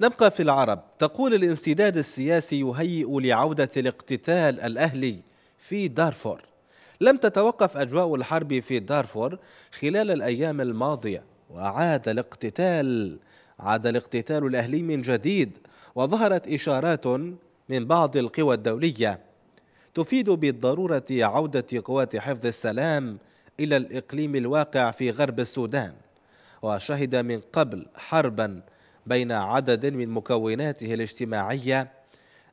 نبقى في العرب تقول الانسداد السياسي يهيئ لعودة الاقتتال الأهلي في دارفور لم تتوقف أجواء الحرب في دارفور خلال الأيام الماضية وعاد الاقتتال عاد الاقتتال الأهلي من جديد وظهرت إشارات من بعض القوى الدولية تفيد بالضرورة عودة قوات حفظ السلام إلى الإقليم الواقع في غرب السودان وشهد من قبل حربا بين عدد من مكوناته الاجتماعية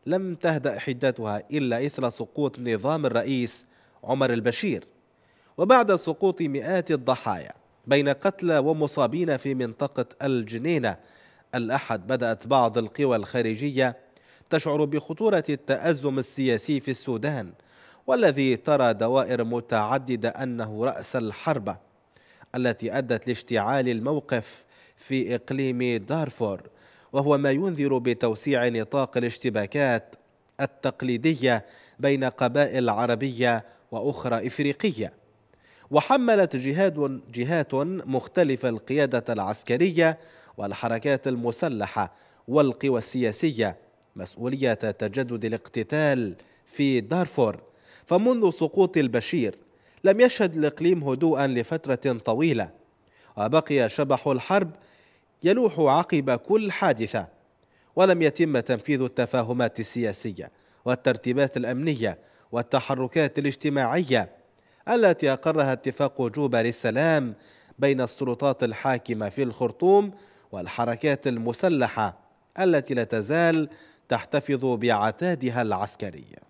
لم تهدأ حدتها إلا إثر سقوط نظام الرئيس عمر البشير وبعد سقوط مئات الضحايا بين قتلى ومصابين في منطقة الجنينة الأحد بدأت بعض القوى الخارجية تشعر بخطورة التأزم السياسي في السودان والذي ترى دوائر متعددة أنه رأس الحربة التي أدت لاشتعال الموقف في إقليم دارفور وهو ما ينذر بتوسيع نطاق الاشتباكات التقليدية بين قبائل عربية وأخرى إفريقية وحملت جهاد جهات مختلفة القيادة العسكرية والحركات المسلحة والقوى السياسية مسؤولية تجدد الاقتتال في دارفور فمنذ سقوط البشير لم يشهد الإقليم هدوءا لفترة طويلة وبقي شبح الحرب يلوح عقب كل حادثة ولم يتم تنفيذ التفاهمات السياسية والترتيبات الأمنية والتحركات الاجتماعية التي أقرها اتفاق جوبا للسلام بين السلطات الحاكمة في الخرطوم والحركات المسلحة التي لا تزال تحتفظ بعتادها العسكري